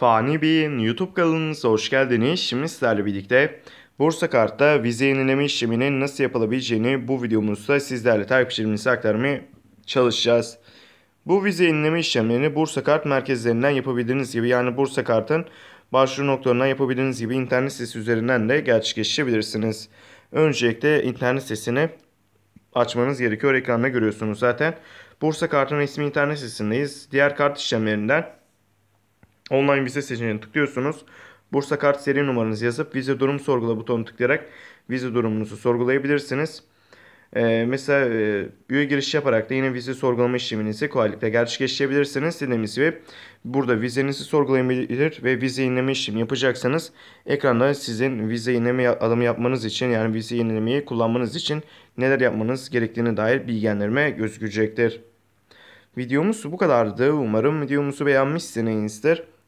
Fani Bey'in YouTube kanalınıza hoş geldiniz. Şimdi sizlerle birlikte bursa Kart'ta vize yenileme işleminin nasıl yapılabileceğini bu videomuzda sizlerle takipçilerimize aktarmaya çalışacağız. Bu vize yenileme işlemlerini Bursa Kart merkezlerinden yapabildiğiniz gibi yani Bursa Kart'ın başvuru noktalarından yapabildiğiniz gibi internet sitesi üzerinden de gerçekleştirebilirsiniz. Öncelikle internet sitesini açmanız gerekiyor. Ekranda görüyorsunuz zaten. Bursa Kart'ın resmi internet sitesindeyiz. Diğer kart işlemlerinden Online vize seçeneğini tıklıyorsunuz. Bursa kart seri numaranızı yazıp vize durum sorgula butonu tıklayarak vize durumunuzu sorgulayabilirsiniz. Ee, mesela e, üye giriş yaparak da yine vize sorgulama işleminizi kolaylıkla gerçekleştirebilirsiniz. Dediğimiz gibi burada vizenizi sorgulayabilir ve vize yenileme işlemi yapacaksanız ekranda sizin vize yenileme alımı yapmanız için yani vize yenilemeyi kullanmanız için neler yapmanız gerektiğine dair bilgilendirme gözükecektir. Videomuz bu kadardı. Umarım videomuzu beğenmişsinizdir.